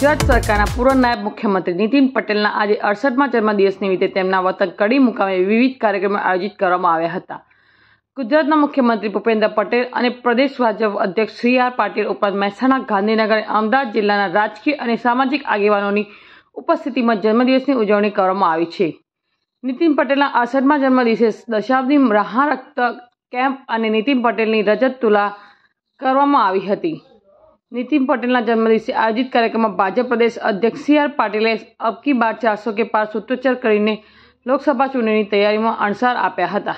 ગુજરાત સરકારના પૂર્વ નાયબ મુખ્યમંત્રી નીતિન પટેલના આજે અડસઠમા જન્મદિવસ નિમિત્તે તેમના વતન કડી મુકામે વિવિધ કાર્યક્રમો આયોજિત કરવામાં આવ્યા હતા ગુજરાતના મુખ્યમંત્રી ભૂપેન્દ્ર પટેલ અને પ્રદેશ ભાજપ અધ્યક્ષ શ્રી આર પાટીલ ઉપરાંત મહેસાણા ગાંધીનગર અને અમદાવાદ જિલ્લાના રાજકીય અને સામાજિક આગેવાનોની ઉપસ્થિતિમાં જન્મદિવસની ઉજવણી કરવામાં આવી છે નીતિન પટેલના અડસઠમા જન્મદિવસે દશાબ્દી મહારક્ત કેમ્પ અને નીતિન પટેલની રજત તુલા કરવામાં આવી હતી નીતિન પટેલના જન્મદિવસે આયોજિત કાર્યક્રમમાં ભાજપ પ્રદેશ અધ્યક્ષ સી આર પાટીલે અબકી બાર ચારસો કે પાર સૂત્રોચ્ચાર કરીને લોકસભા ચૂંટણીની તૈયારીમાં અણસાર આપ્યા હતા